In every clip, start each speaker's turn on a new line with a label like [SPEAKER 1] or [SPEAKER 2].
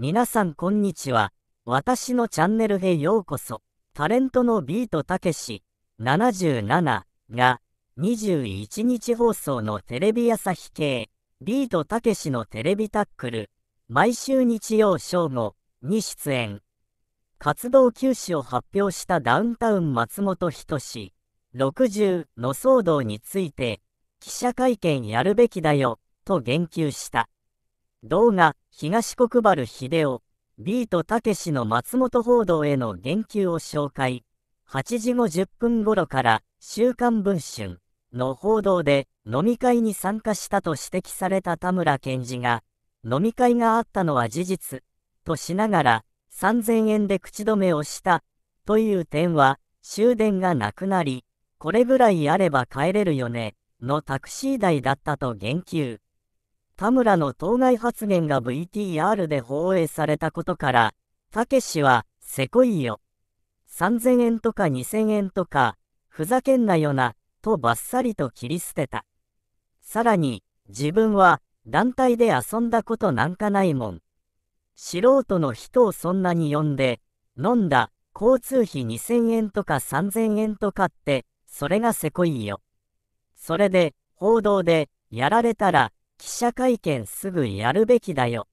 [SPEAKER 1] 皆さんこんにちは。私のチャンネルへようこそ。タレントのビートたけし77が21日放送のテレビ朝日系ビートたけしのテレビタックル毎週日曜正午に出演。活動休止を発表したダウンタウン松本人志60の騒動について記者会見やるべきだよと言及した。動画東国原秀夫、ビートたけしの松本報道への言及を紹介。8時50分頃から週刊文春の報道で飲み会に参加したと指摘された田村検事が、飲み会があったのは事実としながら3000円で口止めをしたという点は終電がなくなり、これぐらいあれば帰れるよねのタクシー代だったと言及。田村の当該発言が VTR で放映されたことから、たけしは、せこいよ。3000円とか2000円とか、ふざけんなよな、とばっさりと切り捨てた。さらに、自分は、団体で遊んだことなんかないもん。素人の人をそんなに呼んで、飲んだ、交通費2000円とか3000円とかって、それがせこいよ。それで、報道で、やられたら、記者会見すぐやるべきだよ。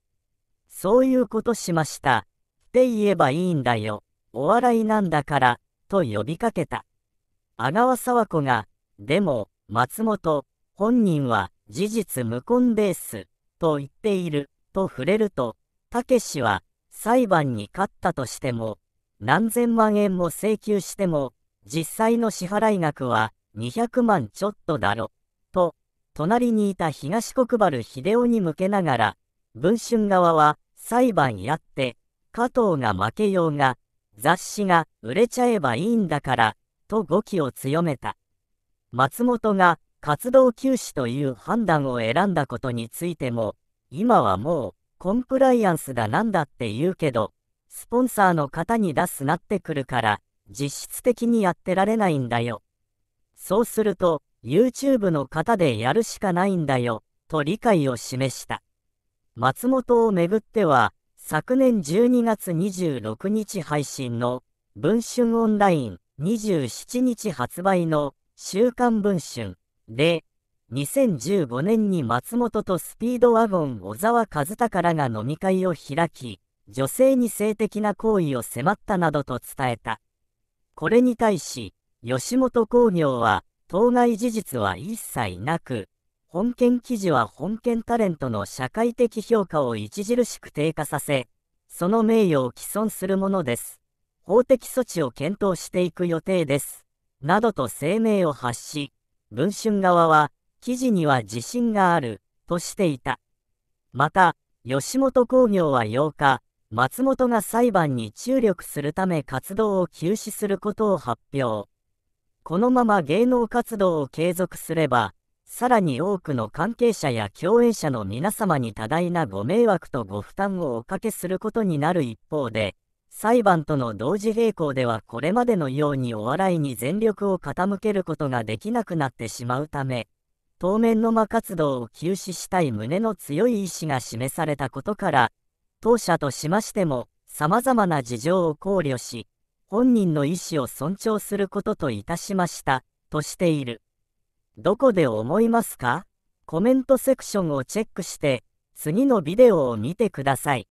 [SPEAKER 1] そういうことしました。って言えばいいんだよ。お笑いなんだから、と呼びかけた。阿川沢子が、でも、松本、本人は事実無根ですと言っていると触れると、たけしは裁判に勝ったとしても、何千万円も請求しても、実際の支払い額は200万ちょっとだろ隣にいた東国原秀夫に向けながら、文春側は裁判やって、加藤が負けようが、雑誌が売れちゃえばいいんだから、と語気を強めた。松本が活動休止という判断を選んだことについても、今はもうコンプライアンスだなんだって言うけど、スポンサーの方に出すなってくるから、実質的にやってられないんだよ。そうすると、YouTube の方でやるしかないんだよ、と理解を示した。松本をめぐっては、昨年12月26日配信の文春オンライン27日発売の週刊文春で、2015年に松本とスピードワゴン小沢和孝らが飲み会を開き、女性に性的な行為を迫ったなどと伝えた。これに対し、吉本興業は、当該事実は一切なく、本件記事は本件タレントの社会的評価を著しく低下させ、その名誉を毀損するものです。法的措置を検討していく予定です。などと声明を発し、文春側は、記事には自信がある、としていた。また、吉本興業は8日、松本が裁判に注力するため活動を休止することを発表。このまま芸能活動を継続すれば、さらに多くの関係者や共演者の皆様に多大なご迷惑とご負担をおかけすることになる一方で、裁判との同時並行ではこれまでのようにお笑いに全力を傾けることができなくなってしまうため、当面の間活動を休止したい胸の強い意志が示されたことから、当社としましても、様々な事情を考慮し、本人の意思を尊重することといたしました、としている。どこで思いますかコメントセクションをチェックして、次のビデオを見てください。